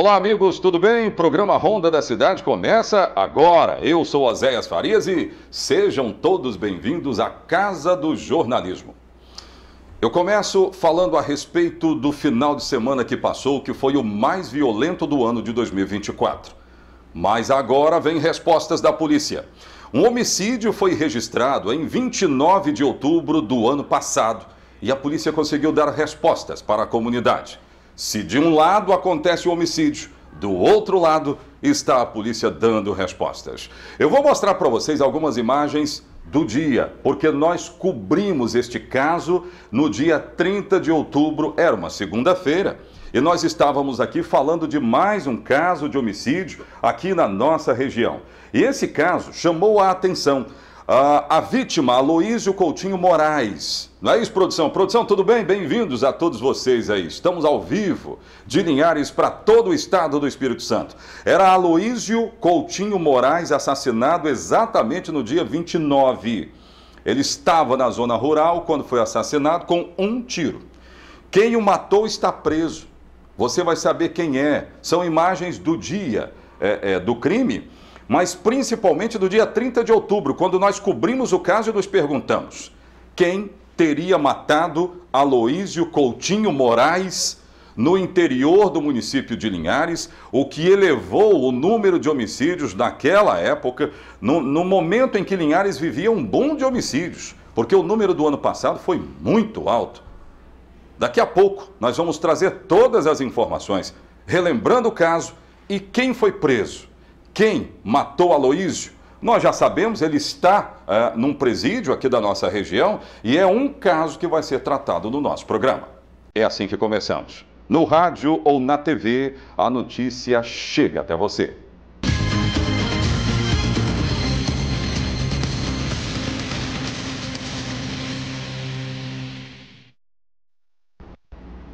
Olá, amigos, tudo bem? Programa Ronda da Cidade começa agora. Eu sou Oséias Farias e sejam todos bem-vindos à Casa do Jornalismo. Eu começo falando a respeito do final de semana que passou, que foi o mais violento do ano de 2024. Mas agora vem respostas da polícia. Um homicídio foi registrado em 29 de outubro do ano passado e a polícia conseguiu dar respostas para a comunidade. Se de um lado acontece o homicídio, do outro lado está a polícia dando respostas. Eu vou mostrar para vocês algumas imagens do dia, porque nós cobrimos este caso no dia 30 de outubro, era uma segunda-feira, e nós estávamos aqui falando de mais um caso de homicídio aqui na nossa região. E esse caso chamou a atenção ah, a vítima, Aloísio Coutinho Moraes. Não é isso, produção? Produção, tudo bem? Bem-vindos a todos vocês aí. Estamos ao vivo de Linhares para todo o estado do Espírito Santo. Era Aloísio Coutinho Moraes assassinado exatamente no dia 29. Ele estava na zona rural quando foi assassinado com um tiro. Quem o matou está preso. Você vai saber quem é. São imagens do dia é, é, do crime mas principalmente do dia 30 de outubro, quando nós cobrimos o caso e nos perguntamos: quem teria matado Aloísio Coutinho Moraes no interior do município de Linhares, o que elevou o número de homicídios naquela época, no, no, momento em que Linhares vivia um boom de homicídios, porque o número do ano passado foi muito alto. Daqui a pouco nós vamos trazer todas as informações, relembrando o caso e quem foi preso quem matou Aloísio. Nós já sabemos, ele está é, num presídio aqui da nossa região e é um caso que vai ser tratado no nosso programa. É assim que começamos. No rádio ou na TV, a notícia chega até você.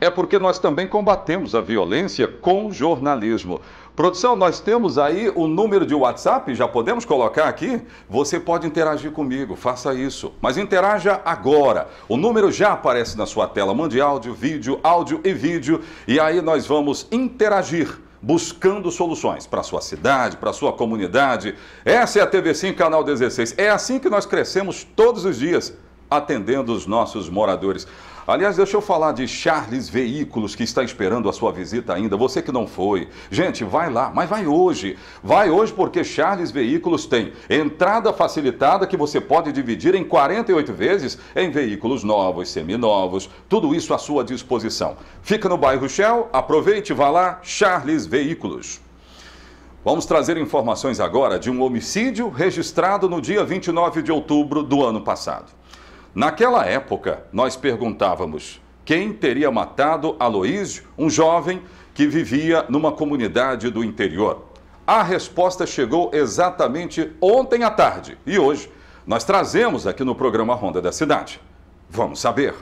é porque nós também combatemos a violência com jornalismo. Produção, nós temos aí o número de WhatsApp, já podemos colocar aqui? Você pode interagir comigo, faça isso. Mas interaja agora. O número já aparece na sua tela. Mande áudio, vídeo, áudio e vídeo. E aí nós vamos interagir buscando soluções para sua cidade, para sua comunidade. Essa é a TV5 Canal 16. É assim que nós crescemos todos os dias, atendendo os nossos moradores. Aliás, deixa eu falar de Charles Veículos, que está esperando a sua visita ainda. Você que não foi. Gente, vai lá, mas vai hoje. Vai hoje porque Charles Veículos tem entrada facilitada que você pode dividir em 48 vezes em veículos novos, seminovos, tudo isso à sua disposição. Fica no bairro Shell, aproveite, vá lá, Charles Veículos. Vamos trazer informações agora de um homicídio registrado no dia 29 de outubro do ano passado. Naquela época, nós perguntávamos quem teria matado Aloísio, um jovem que vivia numa comunidade do interior. A resposta chegou exatamente ontem à tarde e hoje nós trazemos aqui no programa Ronda da Cidade. Vamos saber.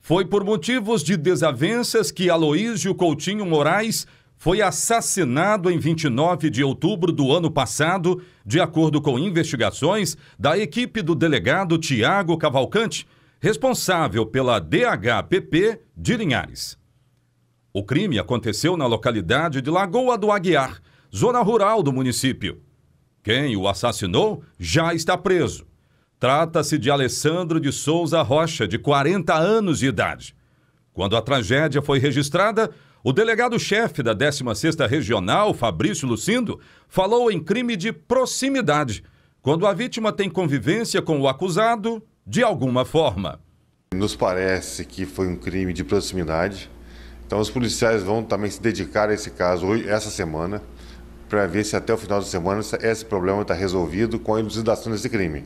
Foi por motivos de desavenças que Aloísio Coutinho Moraes foi assassinado em 29 de outubro do ano passado, de acordo com investigações da equipe do delegado Tiago Cavalcante, responsável pela DHPP de Linhares. O crime aconteceu na localidade de Lagoa do Aguiar, zona rural do município. Quem o assassinou já está preso. Trata-se de Alessandro de Souza Rocha, de 40 anos de idade. Quando a tragédia foi registrada, o delegado-chefe da 16ª Regional, Fabrício Lucindo, falou em crime de proximidade, quando a vítima tem convivência com o acusado de alguma forma. Nos parece que foi um crime de proximidade. Então os policiais vão também se dedicar a esse caso essa semana, para ver se até o final da semana esse problema está resolvido com a elucidação desse crime.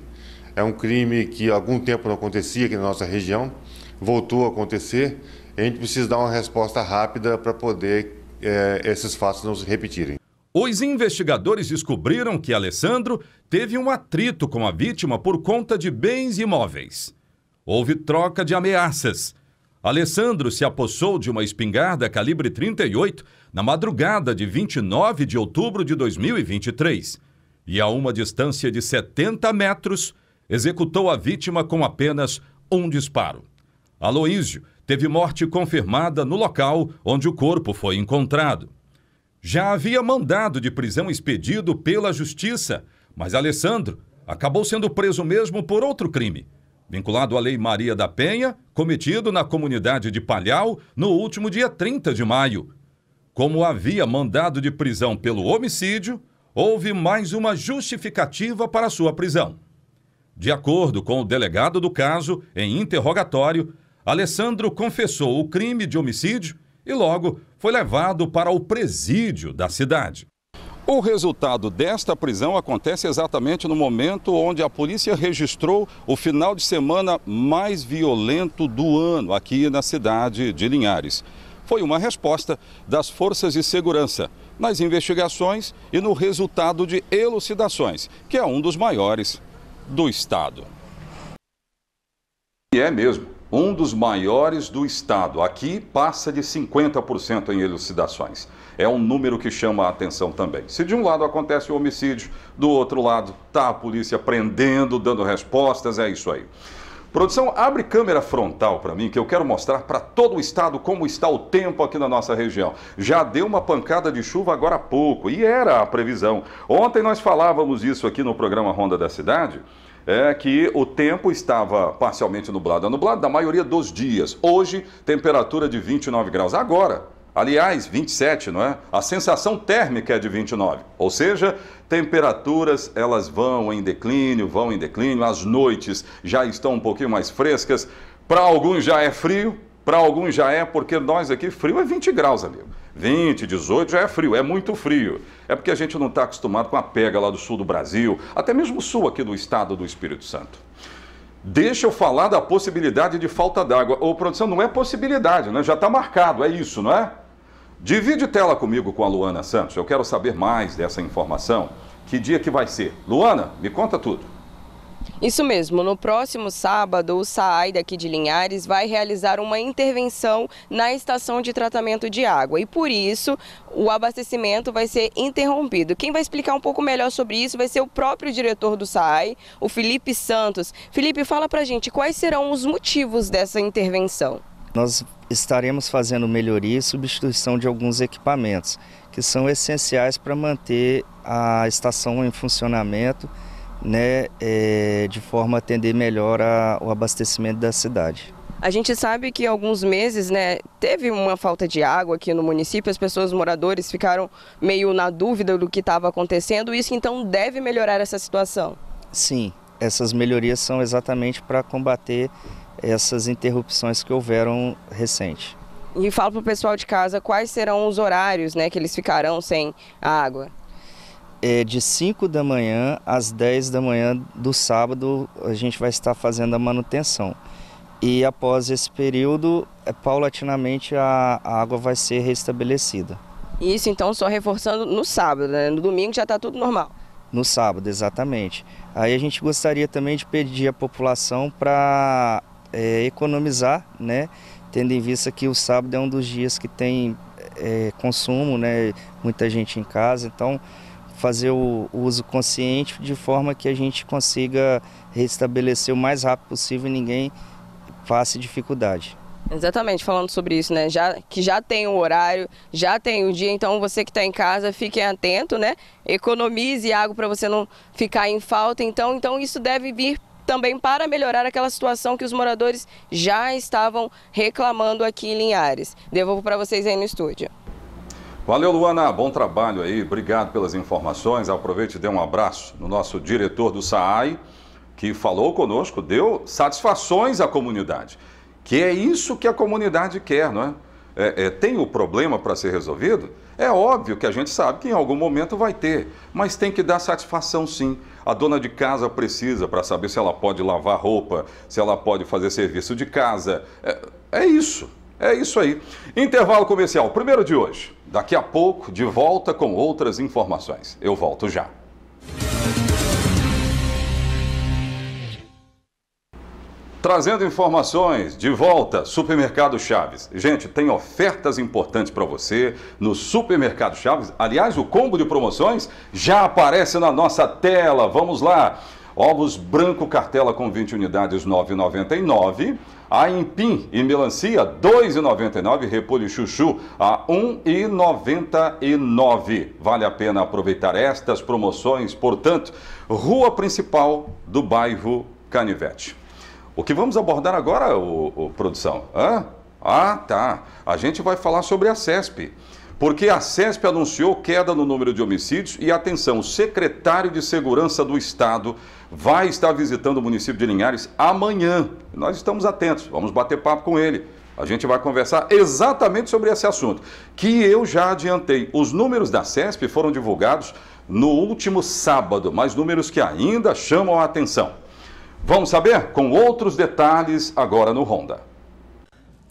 É um crime que há algum tempo não acontecia aqui na nossa região, voltou a acontecer a gente precisa dar uma resposta rápida para poder é, esses fatos não se repetirem. Os investigadores descobriram que Alessandro teve um atrito com a vítima por conta de bens imóveis. Houve troca de ameaças. Alessandro se apossou de uma espingarda calibre 38 na madrugada de 29 de outubro de 2023 e, a uma distância de 70 metros, executou a vítima com apenas um disparo. Aloísio teve morte confirmada no local onde o corpo foi encontrado. Já havia mandado de prisão expedido pela justiça, mas Alessandro acabou sendo preso mesmo por outro crime, vinculado à Lei Maria da Penha, cometido na comunidade de Palhau no último dia 30 de maio. Como havia mandado de prisão pelo homicídio, houve mais uma justificativa para sua prisão. De acordo com o delegado do caso, em interrogatório, Alessandro confessou o crime de homicídio e logo foi levado para o presídio da cidade. O resultado desta prisão acontece exatamente no momento onde a polícia registrou o final de semana mais violento do ano aqui na cidade de Linhares. Foi uma resposta das forças de segurança nas investigações e no resultado de elucidações, que é um dos maiores do estado. E é mesmo um dos maiores do estado. Aqui passa de 50% em elucidações. É um número que chama a atenção também. Se de um lado acontece o homicídio, do outro lado tá a polícia prendendo, dando respostas, é isso aí. Produção, abre câmera frontal para mim, que eu quero mostrar para todo o estado como está o tempo aqui na nossa região. Já deu uma pancada de chuva agora há pouco, e era a previsão. Ontem nós falávamos isso aqui no programa Ronda da Cidade é que o tempo estava parcialmente nublado. É nublado da maioria dos dias. Hoje, temperatura de 29 graus. Agora, aliás, 27, não é? A sensação térmica é de 29. Ou seja, temperaturas elas vão em declínio, vão em declínio. As noites já estão um pouquinho mais frescas. Para alguns já é frio, para alguns já é, porque nós aqui frio é 20 graus, amigo. 20, 18 já é frio, é muito frio. É porque a gente não está acostumado com a pega lá do sul do Brasil, até mesmo sul aqui do estado do Espírito Santo. Deixa eu falar da possibilidade de falta d'água. Ô, produção, não é possibilidade, né? Já está marcado, é isso, não é? Divide tela comigo com a Luana Santos. Eu quero saber mais dessa informação. Que dia que vai ser? Luana, me conta tudo. Isso mesmo, no próximo sábado, o SAAI daqui de Linhares vai realizar uma intervenção na estação de tratamento de água e por isso o abastecimento vai ser interrompido. Quem vai explicar um pouco melhor sobre isso vai ser o próprio diretor do SAAI, o Felipe Santos. Felipe, fala pra gente quais serão os motivos dessa intervenção. Nós estaremos fazendo melhoria e substituição de alguns equipamentos que são essenciais para manter a estação em funcionamento né, é, de forma a atender melhor a, o abastecimento da cidade. A gente sabe que alguns meses, né, teve uma falta de água aqui no município, as pessoas, os moradores ficaram meio na dúvida do que estava acontecendo, isso então deve melhorar essa situação? Sim, essas melhorias são exatamente para combater essas interrupções que houveram recente. E fala para o pessoal de casa quais serão os horários né, que eles ficarão sem água é, de 5 da manhã às 10 da manhã do sábado a gente vai estar fazendo a manutenção. E após esse período, é, paulatinamente a, a água vai ser restabelecida. Isso então só reforçando no sábado, né? No domingo já está tudo normal. No sábado, exatamente. Aí a gente gostaria também de pedir à população para é, economizar, né? Tendo em vista que o sábado é um dos dias que tem é, consumo, né? Muita gente em casa, então fazer o uso consciente de forma que a gente consiga restabelecer o mais rápido possível e ninguém passe dificuldade. Exatamente, falando sobre isso, né? Já, que já tem o horário, já tem o dia, então você que está em casa, fique atento, né? Economize água para você não ficar em falta. Então, então isso deve vir também para melhorar aquela situação que os moradores já estavam reclamando aqui em Linhares. Devolvo para vocês aí no estúdio. Valeu, Luana. Bom trabalho aí. Obrigado pelas informações. Aproveite e dê um abraço no nosso diretor do SAAI, que falou conosco, deu satisfações à comunidade. Que é isso que a comunidade quer, não é? É, é, tem o problema para ser resolvido? É óbvio que a gente sabe que em algum momento vai ter, mas tem que dar satisfação sim. A dona de casa precisa para saber se ela pode lavar roupa, se ela pode fazer serviço de casa. É, é isso. É isso aí. Intervalo comercial, primeiro de hoje. Daqui a pouco, de volta com outras informações. Eu volto já. Trazendo informações de volta, Supermercado Chaves. Gente, tem ofertas importantes para você no Supermercado Chaves. Aliás, o combo de promoções já aparece na nossa tela. Vamos lá. Ovos branco cartela com 20 unidades, 9,99. Aipim e melancia, 2,99. Repolho chuchu, a 1,99. Vale a pena aproveitar estas promoções, portanto, rua principal do bairro Canivete. O que vamos abordar agora, o, o produção? Hã? Ah, tá. A gente vai falar sobre a CESP. Porque a CESP anunciou queda no número de homicídios e, atenção, o secretário de Segurança do Estado vai estar visitando o município de Linhares amanhã. Nós estamos atentos, vamos bater papo com ele. A gente vai conversar exatamente sobre esse assunto, que eu já adiantei. Os números da CESP foram divulgados no último sábado, mas números que ainda chamam a atenção. Vamos saber com outros detalhes agora no Honda.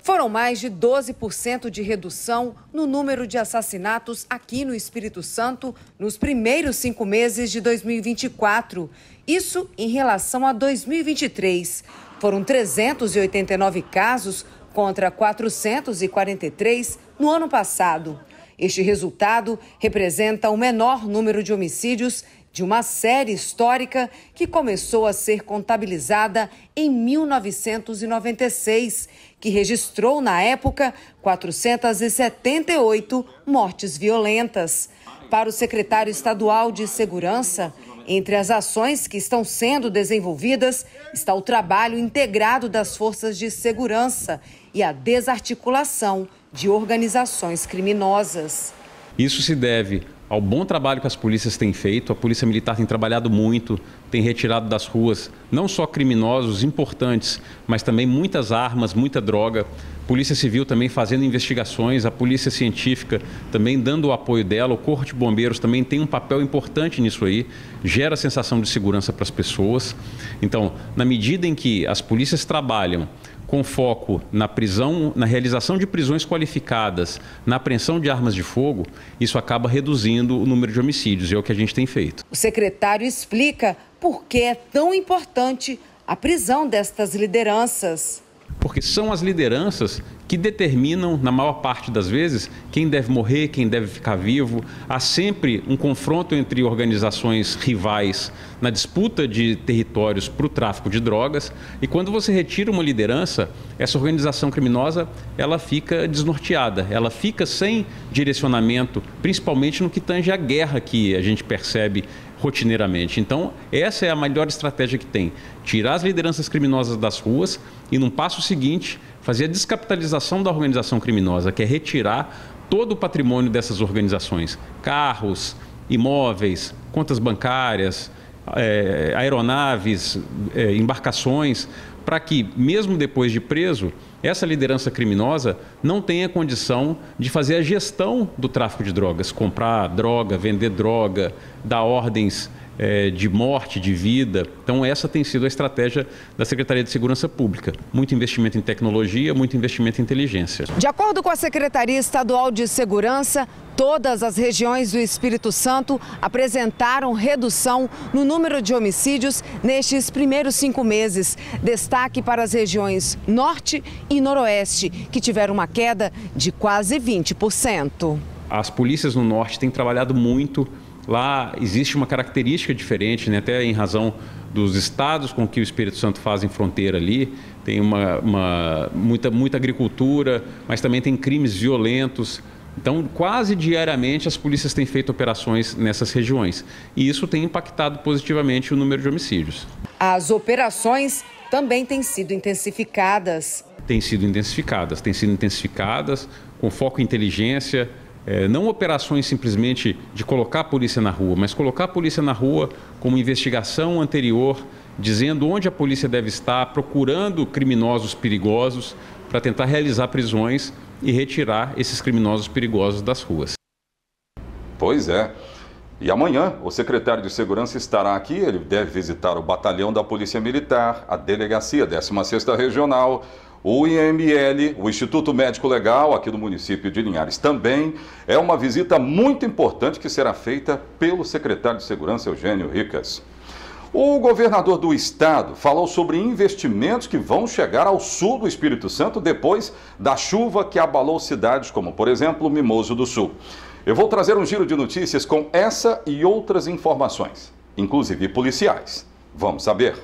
Foram mais de 12% de redução no número de assassinatos aqui no Espírito Santo nos primeiros cinco meses de 2024. Isso em relação a 2023. Foram 389 casos contra 443 no ano passado. Este resultado representa o menor número de homicídios de uma série histórica que começou a ser contabilizada em 1996 que registrou na época 478 mortes violentas. Para o secretário estadual de Segurança, entre as ações que estão sendo desenvolvidas está o trabalho integrado das forças de segurança e a desarticulação de organizações criminosas. Isso se deve ao bom trabalho que as polícias têm feito. A Polícia Militar tem trabalhado muito, tem retirado das ruas não só criminosos importantes, mas também muitas armas, muita droga. Polícia Civil também fazendo investigações, a Polícia Científica também dando o apoio dela, o Corpo de Bombeiros também tem um papel importante nisso aí, gera sensação de segurança para as pessoas. Então, na medida em que as polícias trabalham com foco na prisão, na realização de prisões qualificadas, na apreensão de armas de fogo, isso acaba reduzindo o número de homicídios, e é o que a gente tem feito. O secretário explica por que é tão importante a prisão destas lideranças. Porque são as lideranças que determinam, na maior parte das vezes, quem deve morrer, quem deve ficar vivo. Há sempre um confronto entre organizações rivais na disputa de territórios para o tráfico de drogas. E quando você retira uma liderança, essa organização criminosa ela fica desnorteada, ela fica sem direcionamento, principalmente no que tange à guerra que a gente percebe rotineiramente. Então, essa é a melhor estratégia que tem: tirar as lideranças criminosas das ruas e, num passo seguinte, fazer a descapitalização da organização criminosa, que é retirar todo o patrimônio dessas organizações: carros, imóveis, contas bancárias, é, aeronaves, é, embarcações, para que, mesmo depois de preso, essa liderança criminosa não tem a condição de fazer a gestão do tráfico de drogas, comprar droga, vender droga, dar ordens é, de morte, de vida. Então, essa tem sido a estratégia da Secretaria de Segurança Pública. Muito investimento em tecnologia, muito investimento em inteligência. De acordo com a Secretaria Estadual de Segurança, todas as regiões do Espírito Santo apresentaram redução no número de homicídios nestes primeiros cinco meses. Destaque para as regiões Norte e Noroeste, que tiveram uma queda de quase 20%. As polícias no Norte têm trabalhado muito Lá existe uma característica diferente, né? até em razão dos estados com que o Espírito Santo fazem fronteira ali. Tem uma, uma, muita, muita agricultura, mas também tem crimes violentos. Então, quase diariamente as polícias têm feito operações nessas regiões. E isso tem impactado positivamente o número de homicídios. As operações também têm sido intensificadas. Têm sido intensificadas, têm sido intensificadas com foco em inteligência, é, não operações simplesmente de colocar a polícia na rua, mas colocar a polícia na rua como investigação anterior, dizendo onde a polícia deve estar, procurando criminosos perigosos para tentar realizar prisões e retirar esses criminosos perigosos das ruas. Pois é. E amanhã o secretário de Segurança estará aqui, ele deve visitar o batalhão da Polícia Militar, a delegacia 16ª Regional, o IML, o Instituto Médico Legal, aqui do município de Linhares também, é uma visita muito importante que será feita pelo secretário de Segurança, Eugênio Ricas. O governador do estado falou sobre investimentos que vão chegar ao sul do Espírito Santo depois da chuva que abalou cidades como, por exemplo, Mimoso do Sul. Eu vou trazer um giro de notícias com essa e outras informações, inclusive policiais. Vamos saber.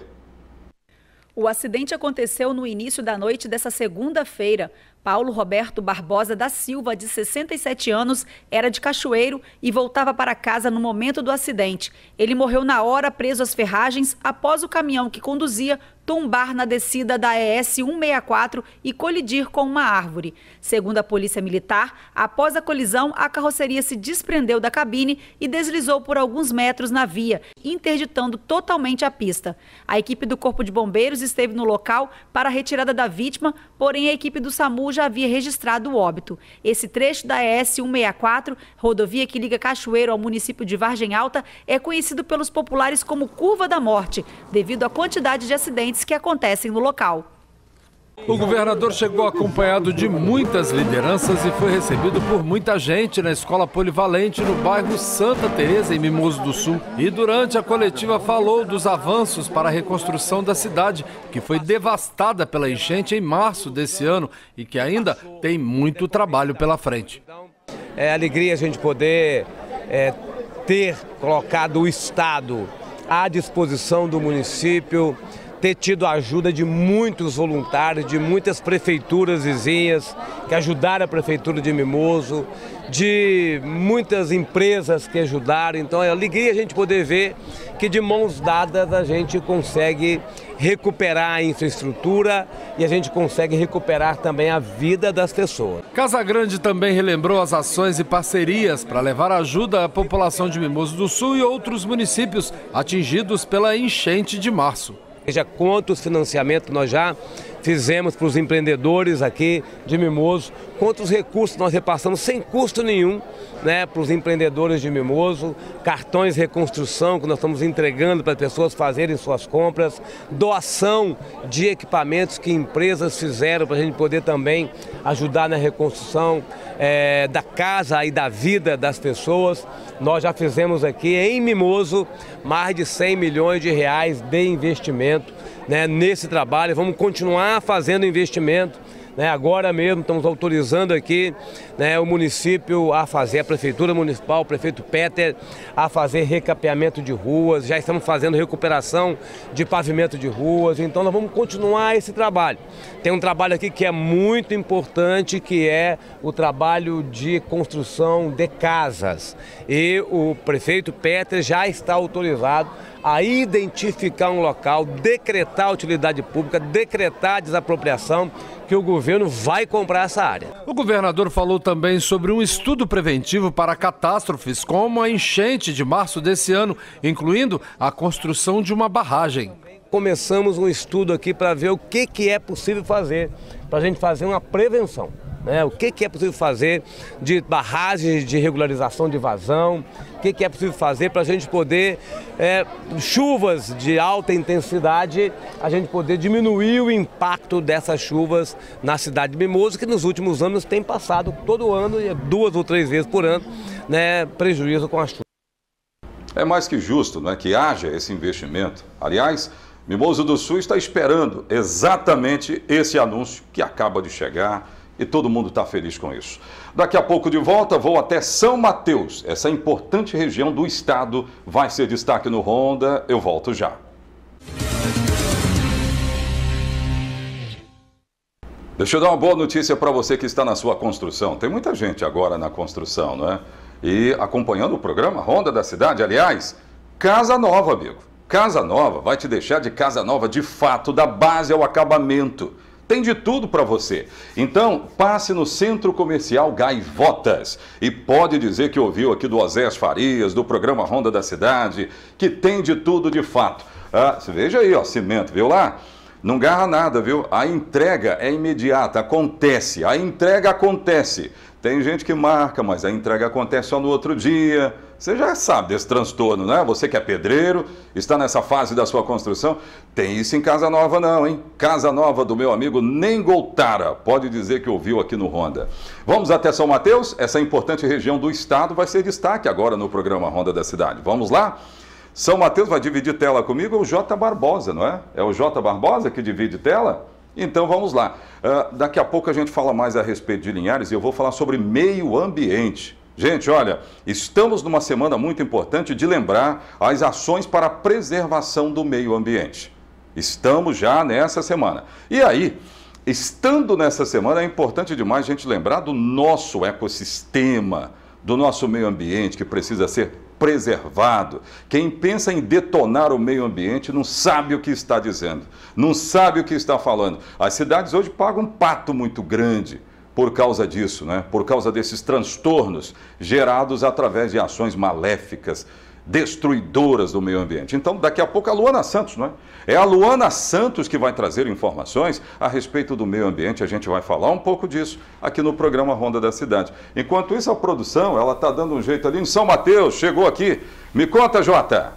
O acidente aconteceu no início da noite dessa segunda-feira, Paulo Roberto Barbosa da Silva, de 67 anos, era de Cachoeiro e voltava para casa no momento do acidente. Ele morreu na hora preso às ferragens após o caminhão que conduzia tombar na descida da ES 164 e colidir com uma árvore. Segundo a Polícia Militar, após a colisão, a carroceria se desprendeu da cabine e deslizou por alguns metros na via, interditando totalmente a pista. A equipe do Corpo de Bombeiros esteve no local para a retirada da vítima, porém a equipe do SAMU já havia registrado o óbito. Esse trecho da ES 164, rodovia que liga Cachoeiro ao município de Vargem Alta, é conhecido pelos populares como Curva da Morte, devido à quantidade de acidentes que acontecem no local. O governador chegou acompanhado de muitas lideranças e foi recebido por muita gente na Escola Polivalente no bairro Santa Teresa em Mimoso do Sul. E durante a coletiva falou dos avanços para a reconstrução da cidade, que foi devastada pela enchente em março desse ano e que ainda tem muito trabalho pela frente. É alegria a gente poder é, ter colocado o Estado à disposição do município ter tido a ajuda de muitos voluntários, de muitas prefeituras vizinhas que ajudaram a prefeitura de Mimoso, de muitas empresas que ajudaram. Então é alegria a gente poder ver que de mãos dadas a gente consegue recuperar a infraestrutura e a gente consegue recuperar também a vida das pessoas. Casa Grande também relembrou as ações e parcerias para levar ajuda à população de Mimoso do Sul e outros municípios atingidos pela enchente de março. Veja quantos financiamentos nós já fizemos para os empreendedores aqui de Mimoso, quantos recursos nós repassamos sem custo nenhum né, para os empreendedores de Mimoso, cartões reconstrução que nós estamos entregando para as pessoas fazerem suas compras, doação de equipamentos que empresas fizeram para a gente poder também ajudar na reconstrução é, da casa e da vida das pessoas. Nós já fizemos aqui em Mimoso mais de 100 milhões de reais de investimento né, nesse trabalho, vamos continuar fazendo investimento né, agora mesmo estamos autorizando aqui né, o município a fazer, a Prefeitura Municipal, o prefeito Peter, a fazer recapeamento de ruas, já estamos fazendo recuperação de pavimento de ruas, então nós vamos continuar esse trabalho. Tem um trabalho aqui que é muito importante, que é o trabalho de construção de casas. E o prefeito Peter já está autorizado a identificar um local, decretar a utilidade pública, decretar a desapropriação que o governo vai comprar essa área. O governador falou também sobre um estudo preventivo para catástrofes, como a enchente de março desse ano, incluindo a construção de uma barragem. Começamos um estudo aqui para ver o que, que é possível fazer, para a gente fazer uma prevenção. Né? O que, que é possível fazer de barragens de regularização de vazão, que, que é possível fazer para a gente poder, é, chuvas de alta intensidade, a gente poder diminuir o impacto dessas chuvas na cidade de Mimoso, que nos últimos anos tem passado todo ano, duas ou três vezes por ano, né, prejuízo com as chuvas. É mais que justo né, que haja esse investimento. Aliás, Mimoso do Sul está esperando exatamente esse anúncio que acaba de chegar e todo mundo está feliz com isso. Daqui a pouco de volta, vou até São Mateus. Essa importante região do estado vai ser destaque no Ronda. Eu volto já. Deixa eu dar uma boa notícia para você que está na sua construção. Tem muita gente agora na construção, não é? E acompanhando o programa Ronda da Cidade, aliás, casa nova, amigo. Casa nova vai te deixar de casa nova de fato, da base ao acabamento. Tem de tudo para você. Então, passe no Centro Comercial Gaivotas e pode dizer que ouviu aqui do Osés Farias, do programa Ronda da Cidade, que tem de tudo de fato. Ah, veja aí, ó, cimento, viu lá? Não garra nada, viu? A entrega é imediata, acontece. A entrega acontece. Tem gente que marca, mas a entrega acontece só no outro dia. Você já sabe desse transtorno, né? Você que é pedreiro, está nessa fase da sua construção. Tem isso em Casa Nova, não, hein? Casa Nova do meu amigo Nengoltara. Pode dizer que ouviu aqui no Ronda. Vamos até São Mateus. Essa importante região do estado vai ser destaque agora no programa Ronda da Cidade. Vamos lá? São Mateus vai dividir tela comigo, é o J Barbosa, não é? É o J Barbosa que divide tela? Então vamos lá. Uh, daqui a pouco a gente fala mais a respeito de Linhares e eu vou falar sobre meio ambiente. Gente, olha, estamos numa semana muito importante de lembrar as ações para a preservação do meio ambiente. Estamos já nessa semana. E aí, estando nessa semana, é importante demais a gente lembrar do nosso ecossistema, do nosso meio ambiente que precisa ser preservado. Quem pensa em detonar o meio ambiente não sabe o que está dizendo, não sabe o que está falando. As cidades hoje pagam um pato muito grande por causa disso, né? por causa desses transtornos gerados através de ações maléficas destruidoras do meio ambiente. Então, daqui a pouco a Luana Santos, não é? É a Luana Santos que vai trazer informações a respeito do meio ambiente. A gente vai falar um pouco disso aqui no programa Ronda da Cidade. Enquanto isso, a produção, ela está dando um jeito ali em São Mateus, chegou aqui. Me conta, Jota.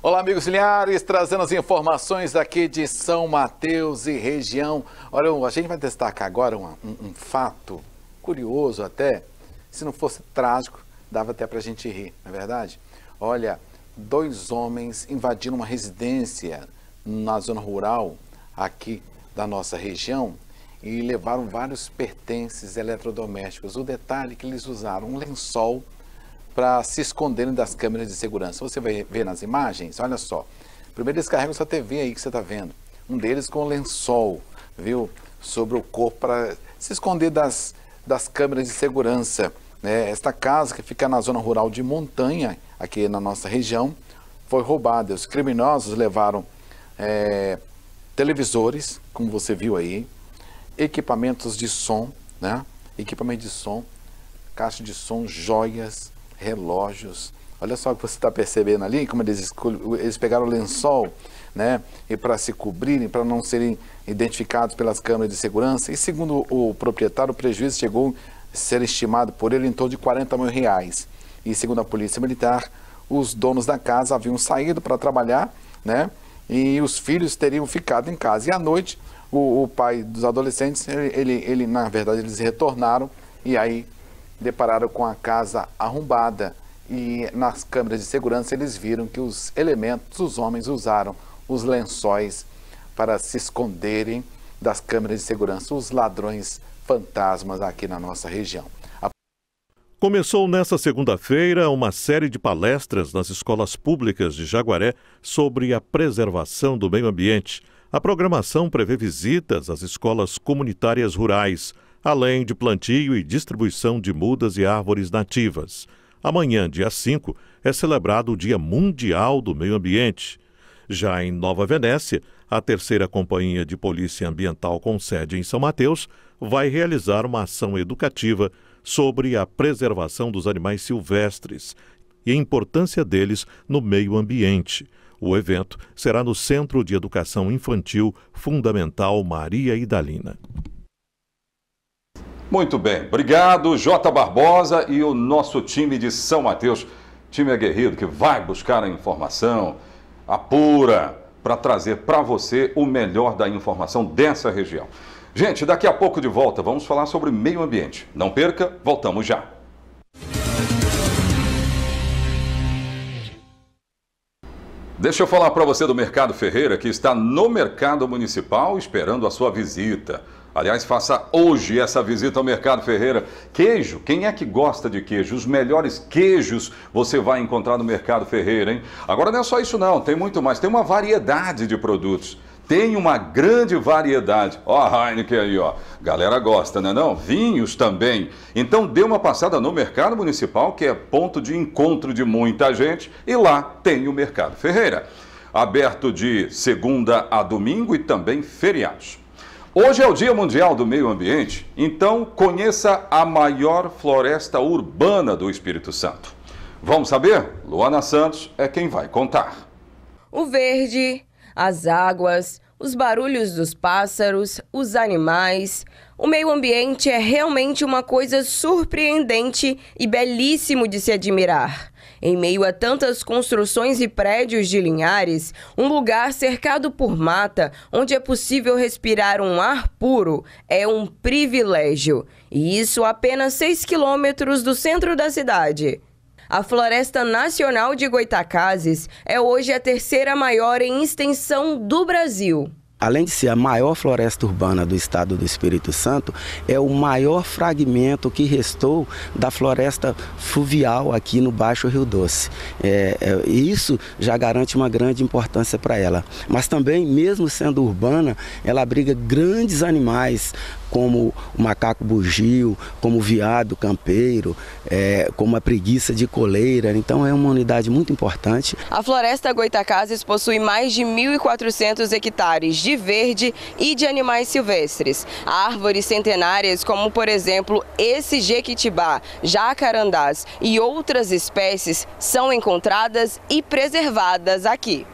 Olá, amigos Linhares, trazendo as informações aqui de São Mateus e região. Olha, a gente vai destacar agora um, um, um fato curioso até, se não fosse trágico, dava até para a gente rir, não é verdade? Olha, dois homens invadiram uma residência na zona rural aqui da nossa região e levaram vários pertences eletrodomésticos. O detalhe é que eles usaram um lençol para se esconderem das câmeras de segurança. Você vai ver nas imagens, olha só. Primeiro eles carregam sua TV aí que você está vendo. Um deles com lençol, viu? Sobre o corpo para se esconder das, das câmeras de segurança. Né? Esta casa, que fica na zona rural de Montanha, aqui na nossa região, foi roubada. Os criminosos levaram é, televisores, como você viu aí, equipamentos de som, né? equipamento de som, caixa de som, joias, relógios. Olha só o que você está percebendo ali, como eles, eles pegaram o lençol, né? E para se cobrirem, para não serem identificados pelas câmeras de segurança. E segundo o proprietário, o prejuízo chegou ser estimado por ele em torno de 40 mil reais. E segundo a Polícia Militar, os donos da casa haviam saído para trabalhar, né? E os filhos teriam ficado em casa. E à noite, o, o pai dos adolescentes, ele, ele, ele, na verdade, eles retornaram e aí depararam com a casa arrombada. E nas câmeras de segurança eles viram que os elementos, os homens, usaram os lençóis para se esconderem das câmeras de segurança. Os ladrões fantasmas aqui na nossa região. A... Começou nesta segunda-feira uma série de palestras nas escolas públicas de Jaguaré sobre a preservação do meio ambiente. A programação prevê visitas às escolas comunitárias rurais, além de plantio e distribuição de mudas e árvores nativas. Amanhã, dia 5, é celebrado o Dia Mundial do Meio Ambiente. Já em Nova Venécia, a terceira companhia de polícia ambiental com sede em São Mateus vai realizar uma ação educativa sobre a preservação dos animais silvestres e a importância deles no meio ambiente. O evento será no Centro de Educação Infantil Fundamental Maria Idalina. Muito bem, obrigado J Barbosa e o nosso time de São Mateus, time aguerrido é que vai buscar a informação, apura para trazer para você o melhor da informação dessa região. Gente, daqui a pouco de volta vamos falar sobre meio ambiente. Não perca, voltamos já. Deixa eu falar para você do Mercado Ferreira, que está no Mercado Municipal esperando a sua visita. Aliás, faça hoje essa visita ao Mercado Ferreira. Queijo, quem é que gosta de queijo? Os melhores queijos você vai encontrar no Mercado Ferreira, hein? Agora não é só isso não, tem muito mais. Tem uma variedade de produtos tem uma grande variedade. Ó a Heineken aí, ó. Galera gosta, né não? Vinhos também. Então dê uma passada no Mercado Municipal, que é ponto de encontro de muita gente, e lá tem o Mercado Ferreira. Aberto de segunda a domingo e também feriados. Hoje é o Dia Mundial do Meio Ambiente, então conheça a maior floresta urbana do Espírito Santo. Vamos saber? Luana Santos é quem vai contar. O verde as águas, os barulhos dos pássaros, os animais. O meio ambiente é realmente uma coisa surpreendente e belíssimo de se admirar. Em meio a tantas construções e prédios de Linhares, um lugar cercado por mata, onde é possível respirar um ar puro, é um privilégio. E isso a apenas 6 quilômetros do centro da cidade. A Floresta Nacional de Goitacazes é hoje a terceira maior em extensão do Brasil. Além de ser a maior floresta urbana do estado do Espírito Santo, é o maior fragmento que restou da floresta fluvial aqui no Baixo Rio Doce. É, é, isso já garante uma grande importância para ela. Mas também, mesmo sendo urbana, ela abriga grandes animais, como o macaco bugio, como o viado campeiro, é, como a preguiça de coleira. Então é uma unidade muito importante. A floresta Goitacazes possui mais de 1.400 hectares de verde e de animais silvestres. Árvores centenárias como, por exemplo, esse jequitibá, jacarandás e outras espécies são encontradas e preservadas aqui.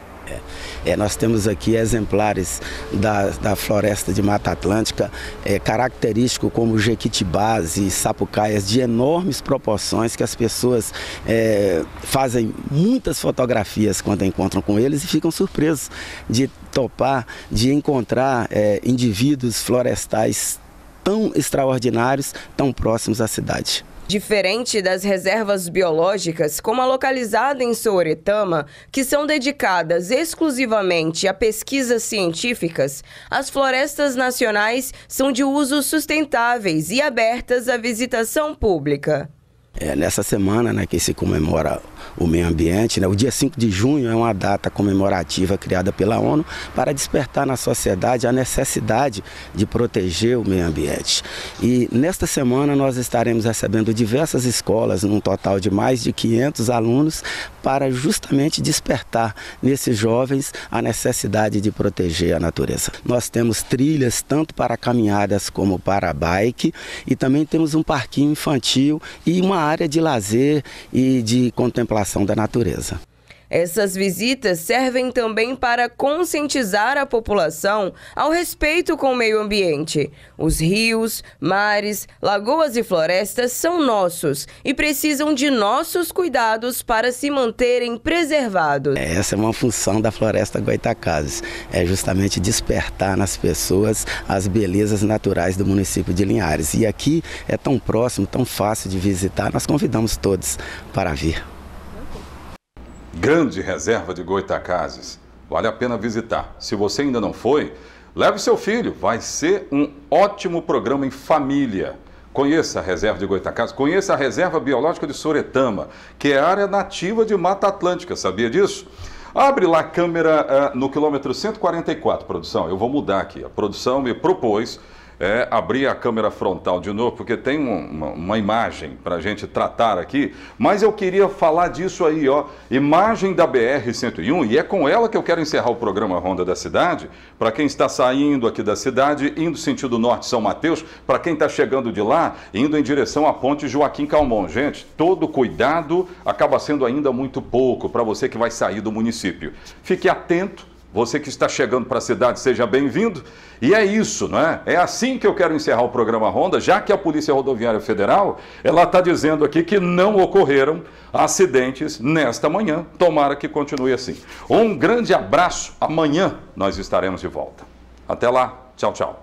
É, é, nós temos aqui exemplares da, da floresta de Mata Atlântica, é, característico como jequitibás e sapucaias de enormes proporções que as pessoas é, fazem muitas fotografias quando encontram com eles e ficam surpresos de topar, de encontrar é, indivíduos florestais tão extraordinários, tão próximos à cidade. Diferente das reservas biológicas, como a localizada em Souretama, que são dedicadas exclusivamente a pesquisas científicas, as florestas nacionais são de uso sustentáveis e abertas à visitação pública. É nessa semana né, que se comemora o meio ambiente. Né? O dia 5 de junho é uma data comemorativa criada pela ONU para despertar na sociedade a necessidade de proteger o meio ambiente. E nesta semana nós estaremos recebendo diversas escolas, num total de mais de 500 alunos, para justamente despertar nesses jovens a necessidade de proteger a natureza. Nós temos trilhas tanto para caminhadas como para bike e também temos um parquinho infantil e uma área de lazer e de contemplação contemplação da natureza. Essas visitas servem também para conscientizar a população ao respeito com o meio ambiente. Os rios, mares, lagoas e florestas são nossos e precisam de nossos cuidados para se manterem preservados. É, essa é uma função da Floresta Goitacazes, é justamente despertar nas pessoas as belezas naturais do município de Linhares. E aqui é tão próximo, tão fácil de visitar, nós convidamos todos para vir. Grande reserva de Goitacazes. Vale a pena visitar. Se você ainda não foi, leve seu filho. Vai ser um ótimo programa em família. Conheça a reserva de Goitacazes, conheça a reserva biológica de Soretama, que é área nativa de Mata Atlântica. Sabia disso? Abre lá a câmera uh, no quilômetro 144, produção. Eu vou mudar aqui. A produção me propôs é, abrir a câmera frontal de novo, porque tem uma, uma imagem para a gente tratar aqui, mas eu queria falar disso aí, ó, imagem da BR-101, e é com ela que eu quero encerrar o programa Ronda da Cidade, para quem está saindo aqui da cidade, indo sentido norte-São Mateus, para quem está chegando de lá, indo em direção à ponte Joaquim Calmon. Gente, todo cuidado acaba sendo ainda muito pouco para você que vai sair do município. Fique atento, você que está chegando para a cidade, seja bem-vindo. E é isso, não é? É assim que eu quero encerrar o programa Ronda, já que a Polícia Rodoviária Federal, ela está dizendo aqui que não ocorreram acidentes nesta manhã. Tomara que continue assim. Um grande abraço. Amanhã nós estaremos de volta. Até lá. Tchau, tchau.